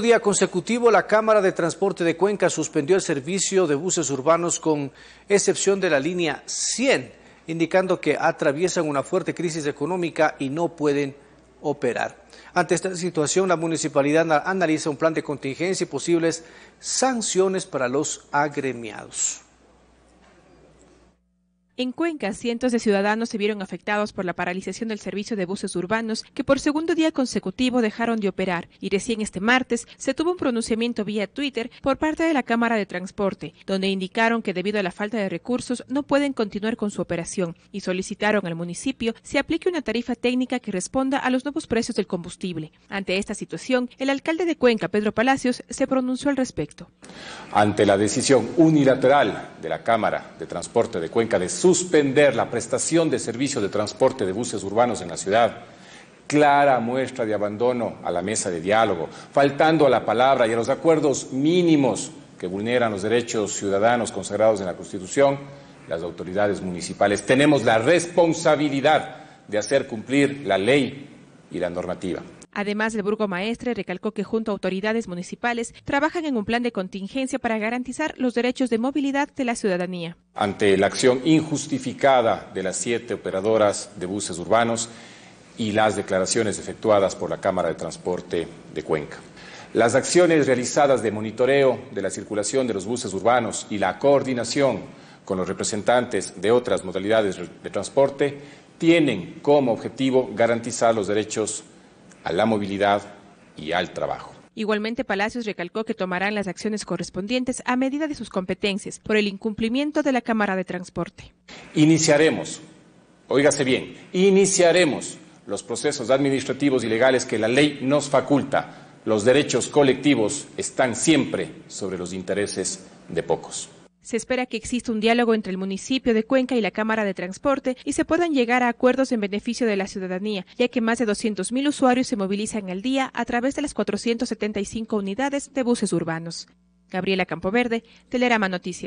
día consecutivo, la Cámara de Transporte de Cuenca suspendió el servicio de buses urbanos con excepción de la línea 100, indicando que atraviesan una fuerte crisis económica y no pueden operar. Ante esta situación, la municipalidad analiza un plan de contingencia y posibles sanciones para los agremiados. En Cuenca, cientos de ciudadanos se vieron afectados por la paralización del servicio de buses urbanos que por segundo día consecutivo dejaron de operar y recién este martes se tuvo un pronunciamiento vía Twitter por parte de la Cámara de Transporte, donde indicaron que debido a la falta de recursos no pueden continuar con su operación y solicitaron al municipio se aplique una tarifa técnica que responda a los nuevos precios del combustible. Ante esta situación, el alcalde de Cuenca, Pedro Palacios, se pronunció al respecto. Ante la decisión unilateral de la Cámara de Transporte de Cuenca de suspender la prestación de servicios de transporte de buses urbanos en la ciudad. Clara muestra de abandono a la mesa de diálogo, faltando a la palabra y a los acuerdos mínimos que vulneran los derechos ciudadanos consagrados en la Constitución, las autoridades municipales tenemos la responsabilidad de hacer cumplir la ley y la normativa. Además, el maestre recalcó que junto a autoridades municipales trabajan en un plan de contingencia para garantizar los derechos de movilidad de la ciudadanía. Ante la acción injustificada de las siete operadoras de buses urbanos y las declaraciones efectuadas por la Cámara de Transporte de Cuenca. Las acciones realizadas de monitoreo de la circulación de los buses urbanos y la coordinación con los representantes de otras modalidades de transporte tienen como objetivo garantizar los derechos a la movilidad y al trabajo. Igualmente, Palacios recalcó que tomarán las acciones correspondientes a medida de sus competencias por el incumplimiento de la Cámara de Transporte. Iniciaremos, óigase bien, iniciaremos los procesos administrativos y legales que la ley nos faculta. Los derechos colectivos están siempre sobre los intereses de pocos. Se espera que exista un diálogo entre el municipio de Cuenca y la Cámara de Transporte y se puedan llegar a acuerdos en beneficio de la ciudadanía, ya que más de 200.000 usuarios se movilizan al día a través de las 475 unidades de buses urbanos. Gabriela Campoverde, Telerama Noticias.